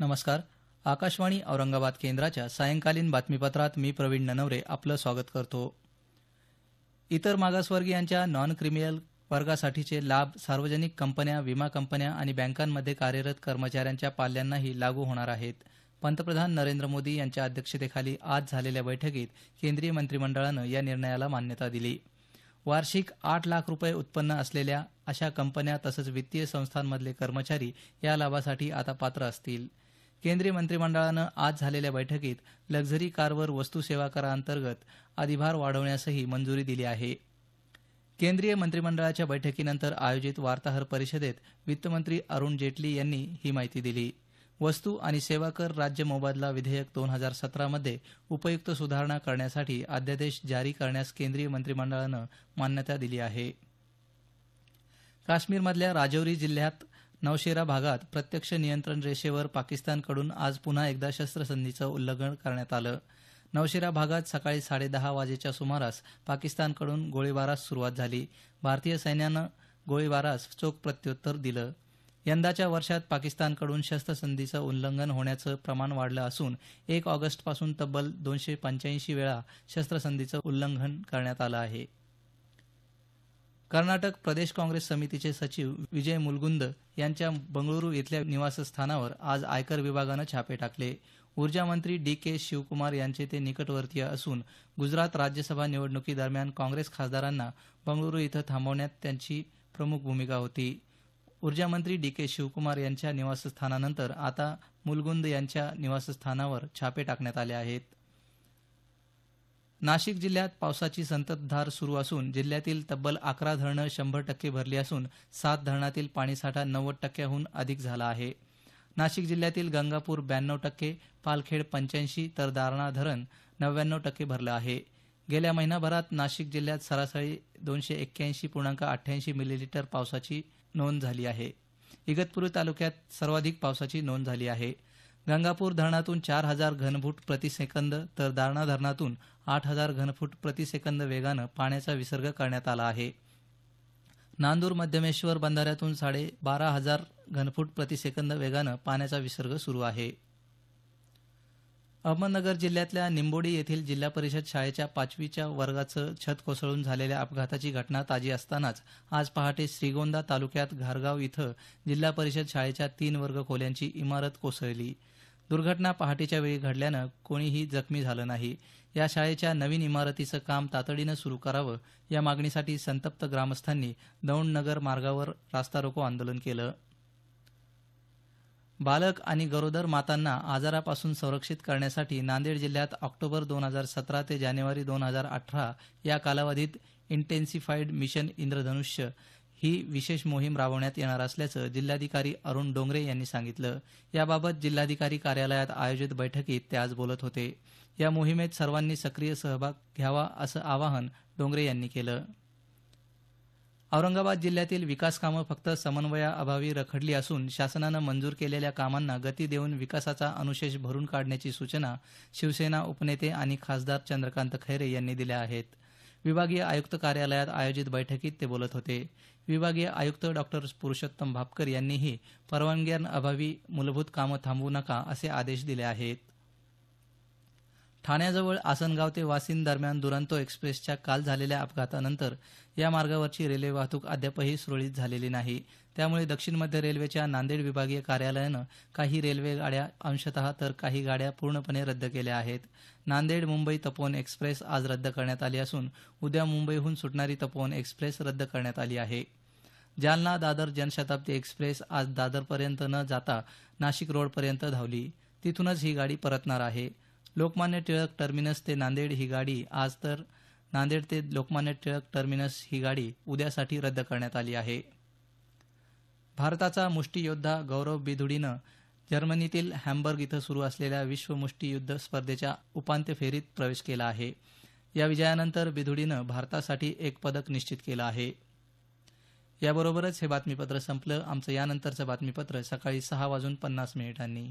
नमस्कार आकाशवाणी औरंगाबाद केंद्राच्या सायंकालीन बातमीपत्रात मी प्रवीण ननवरे आपलं स्वागत करतो इतर मागासवर्गीयांच्या नॉन क्रिमिनल वर्गासाठीचे लाभ सार्वजनिक कंपन्या विमा कंपन्या आणि बँकांमध्ये कार्यरत कर्मचाऱ्यांच्या पाल्यांनाही लागू होणार आहेत पंतप्रधान नरेंद्र मोदी यांच्या अध्यक्षतेखाली आज झालेल्या बैठकीत केंद्रीय मंत्रिमंडळानं या निर्णयाला मान्यता दिली वार्षिक आठ लाख रुपये उत्पन्न असलेल्या अशा कंपन्या तसंच वित्तीय संस्थांमधले कर्मचारी या लाभासाठी आता पात्र असतील केंद्रीय मंत्रिमंडळानं आज झालेल्या बैठकीत लक्झरी कारवर वस्तू सेवा कराअंतर्गत अधिभार वाढवण्यासही मंजुरी दिली आहे केंद्रीय मंत्रिमंडळाच्या बैठकीनंतर आयोजित वार्ताहर परिषदेत वित्तमंत्री अरुण जेटली यांनी ही माहिती दिली वस्तू आणि सेवा कर राज्य मोबादला विधेयक दोन हजार सतरामध्ये उपयुक्त सुधारणा करण्यासाठी अध्यादेश जारी करण्यास केंद्रीय मंत्रिमंडळानं मान्यता दिली आहे काश्मीरमधल्या राजौरी जिल्ह्यात नौशेरा भागात प्रत्यक्ष नियंत्रण रेषेवर पाकिस्तानकडून आज पुन्हा एकदा शस्त्रसंधीचं उल्लंघन करण्यात आलं नौशेरा भागात सकाळी साडेदहा वाजेच्या सुमारास पाकिस्तानकडून गोळीबारास सुरुवात झाली भारतीय सैन्यानं गोळीबारास चोख प्रत्युत्तर दिलं यंदाच्या वर्षात पाकिस्तानकडून शस्त्रसंधीचं उल्लंघन होण्याचं प्रमाण वाढलं असून एक ऑगस्टपासून तब्बल दोनशे पंच्याऐंशी वेळा शस्त्रसंधीचं उल्लंघन करण्यात आलं आहे कर्नाटक प्रदेश काँग्रेस समितीचे सचिव विजय मुलगुंद यांच्या बंगळुरू इथल्या निवासस्थानावर आज आयकर विभागानं छापे टाकले ऊर्जा मंत्री डी के शिवकुमार यांचे ते निकटवर्तीय असून गुजरात राज्यसभा निवडणुकीदरम्यान काँग्रेस खासदारांना बंगळुरू इथं थांबवण्यात त्यांची प्रमुख भूमिका होती ऊर्जामंत्री डी के शिवकुमार यांच्या निवासस्थानानंतर आता मुलगुंद यांच्या निवासस्थानावर छापे टाकण्यात आले आहेत नाशिक जिल्ह्यात पावसाची संततधार सुरू असून जिल्ह्यातील तब्बल अकरा धरणं शंभर टक्के भरली असून सात धरणातील पाणीसाठा नव्वद टक्क्याहून अधिक झाला आहे नाशिक जिल्ह्यातील गंगापूर ब्याण्णव टक्के पालखेड पंच्याऐंशी तर दारणा धरण नव्याण्णव टक्के भरलं आहे गेल्या महिनाभरात नाशिक जिल्ह्यात सरासरी दोनशे एक्क्याऐंशी पूर्णांक अठ्याऐंशी मिलीलीटर पावसाची नोंद झाली आहे इगतपुरी तालुक्यात सर्वाधिक पावसाची नोंद झाली आहे गंगापूर धरणातून चार हजार घनफूट प्रतिसेकंद तर दारणा धरणातून आठ हजार घनफूट प्रतिसेकंद वेगानं पाण्याचा विसर्ग करण्यात आला आहे नांदूर मध्यमेश्वर बंधाऱ्यातून साडे बारा हजार घनफूट प्रतिसेकंद वेगानं पाण्याचा विसर्ग सुरू आहे अहमदनगर जिल्ह्यातल्या निंबोडी येथील जिल्हा परिषद शाळेच्या पाचवीच्या वर्गाचं छत कोसळून झालेल्या अपघाताची घटना ताजी असतानाच आज पहाटे श्रीगोंदा तालुक्यात घारगाव इथं जिल्हा परिषद शाळेच्या तीन वर्ग खोल्यांची इमारत कोसळली दुर्घटना पहाटेच्या वेळी घडल्यानं कोणीही जखमी झालं नाही या शाळेच्या नवीन इमारतीचं काम तातडीनं सुरू करावं या मागणीसाठी संतप्त ग्रामस्थांनी दौंडनगर मार्गावर रास्ता रोको आंदोलन केलं बालक आणि गरोदर मातांना आजारापासून संरक्षित करण्यासाठी नांदेड जिल्ह्यात ऑक्टोबर दोन हजार सतरा ते जानेवारी दोन हजार अठरा या कालावधीत इंटेन्सिफाईड मिशन इंद्रधनुष्य ही विशेष मोहीम राबवण्यात येणार असल्याचं जिल्हाधिकारी अरुण डोंगरे यांनी सांगितलं याबाबत जिल्हाधिकारी कार्यालयात आयोजित बैठकीत ते आज बोलत होते या मोहिमेत सर्वांनी सक्रिय सहभाग घ्यावा असं आवाहन डोंगरे यांनी केलं औरंगाबाद जिल्ह्यातील विकास कामं फक्त समन्वयाअभावी रखडली असून शासनानं मंजूर केलेल्या कामांना गती देऊन विकासाचा अनुशेष भरून काढण्याची सूचना शिवसेना उपनेते आणि खासदार चंद्रकांत खैरे यांनी दिल्या आहेत विभागीय आयुक्त कार्यालयात आयोजित बैठकीत ते बोलत होते विभागीय आयुक्त डॉक्टर पुरुषोत्तम भापकर यांनीही परवानग्यांअभावी मूलभूत कामं थांबवू नका असे आदेश दिले आहेत ठाण्याजवळ आसनगाव ते वासिन दरम्यान दुरांतो एक्सप्रेसच्या काल झालेल्या अपघातानंतर या मार्गावरची रेल्वे वाहतूक अद्यापही सुरळीत झालेली नाही त्यामुळे दक्षिण मध्य रेल्वेच्या नांदेड विभागीय कार्यालयानं काही रेल्वे गाड्या अंशतः तर काही गाड्या पूर्णपणे रद्द केल्या आहेत नांदेड मुंबई तपोवन एक्सप्रेस आज रद्द करण्यात आली असून उद्या मुंबईहून सुटणारी तपोवन एक्सप्रेस रद्द करण्यात आली आहे जालना दादर जनशताब्दी एक्सप्रेस आज दादरपर्यंत न जाता नाशिक रोडपर्यंत धावली तिथूनच ही गाडी परतणार आहे लोकमान्य टिळक टर्मिनस ते नांदेड ही गाडी आज तर नांदेड ते लोकमान्य टिळक टर्मिनस ही गाडी उद्यासाठी रद्द करण्यात आली आहे भारताचा मुष्टीयोद्धा गौरव बिधुडीनं जर्मनीतील हॅम्बर्ग इथं सुरू असलेल्या विश्व मुष्टीयुद्ध स्पर्धेच्या उपांत्य फेरीत प्रवेश केला आहे या विजयानंतर बिधुडीनं भारतासाठी एक पदक निश्चित केलं आहे याबरोबरच हे बातमीपत्र संपलं आमचं यानंतरचं बातमीपत्र सकाळी सहा वाजून पन्नास मिनिटांनी